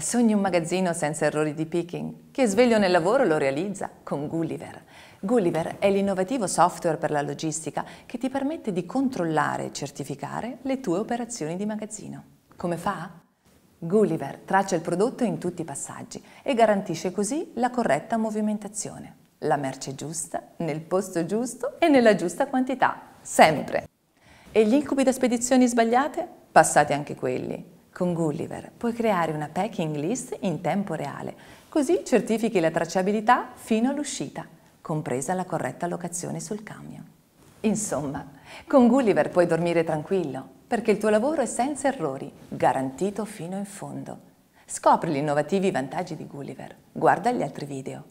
Sogni un magazzino senza errori di picking, che sveglio nel lavoro lo realizza con Gulliver. Gulliver è l'innovativo software per la logistica che ti permette di controllare e certificare le tue operazioni di magazzino. Come fa? Gulliver traccia il prodotto in tutti i passaggi e garantisce così la corretta movimentazione, la merce giusta, nel posto giusto e nella giusta quantità, sempre. E gli incubi da spedizioni sbagliate? Passate anche quelli. Con Gulliver puoi creare una packing list in tempo reale, così certifichi la tracciabilità fino all'uscita, compresa la corretta locazione sul camion. Insomma, con Gulliver puoi dormire tranquillo, perché il tuo lavoro è senza errori, garantito fino in fondo. Scopri gli innovativi vantaggi di Gulliver, guarda gli altri video.